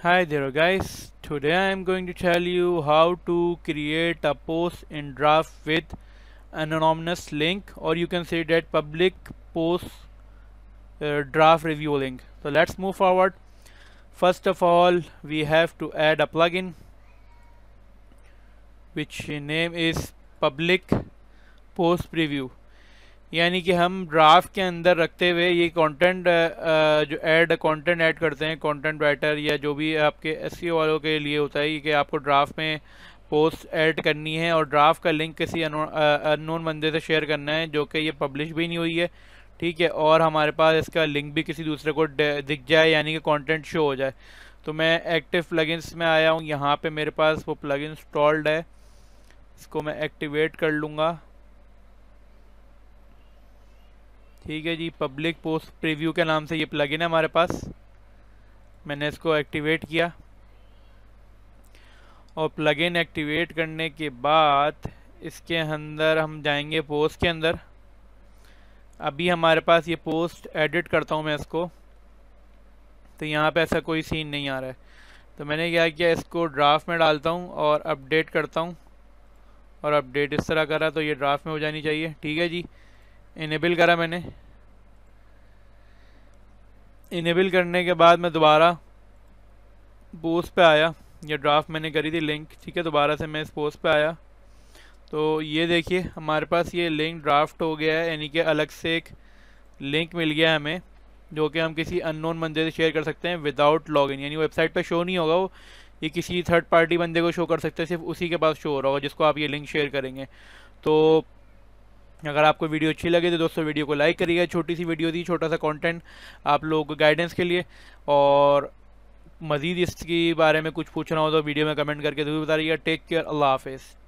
hi there guys today I'm going to tell you how to create a post in draft with an anonymous link or you can say that public post uh, draft review link so let's move forward first of all we have to add a plugin which name is public post preview यानी कि हम draft के अंदर रखते हुए ये content जो add content add करते हैं कंटेंट राइटर या जो भी आपके एस e वालों के लिए होता है कि आपको ड्राफ्ट में पोस्ट ऐड करनी है और ड्राफ्ट का लिंक किसी अननोन बंदे से शेयर करना है जो कि ये पब्लिश भी नहीं हुई है ठीक है और हमारे पास इसका लिंक भी किसी दूसरे को दिख जाए यानी कि कॉन्टेंट शो हो जाए तो मैं एक्टिव प्लगइन्स में आया हूँ यहाँ पर मेरे पास वो प्लग इंस्टॉल्ड है इसको मैं एक्टिवेट कर लूँगा ठीक है जी पब्लिक पोस्ट प्रीव्यू के नाम से ये प्लगइन है हमारे पास मैंने इसको एक्टिवेट किया और प्लगइन एक्टिवेट करने के बाद इसके अंदर हम जाएंगे पोस्ट के अंदर अभी हमारे पास ये पोस्ट एडिट करता हूँ मैं इसको तो यहाँ पे ऐसा कोई सीन नहीं आ रहा है तो मैंने क्या किया इसको ड्राफ्ट में डालता हूँ और अपडेट करता हूँ और अपडेट इस तरह करा तो ये ड्राफ्ट में हो जानी चाहिए ठीक है जी इनेबल करा मैंने इनेबल करने के बाद मैं दोबारा पोस्ट पे आया ये ड्राफ्ट मैंने करी थी लिंक ठीक है दोबारा से मैं इस पोस्ट पे आया तो ये देखिए हमारे पास ये लिंक ड्राफ्ट हो गया है यानी कि अलग से एक लिंक मिल गया है हमें जो कि हम किसी अननोन बंदे से शेयर कर सकते हैं विदाउट लॉगिन यानी वेबसाइट पर शो नहीं होगा वो ये किसी थर्ड पार्टी बंदे को शो कर सकते हैं सिर्फ उसी के पास शो हो रहा होगा जिसको आप ये लिंक शेयर करेंगे तो अगर आपको वीडियो अच्छी लगे तो दोस्तों वीडियो को लाइक करिएगा छोटी सी वीडियो थी छोटा सा कंटेंट आप लोग गाइडेंस के लिए और मज़ीद इसके बारे में कुछ पूछना हो तो वीडियो में कमेंट करके ज़रूर बताइएगा टेक केयर अल्लाह हाफिज़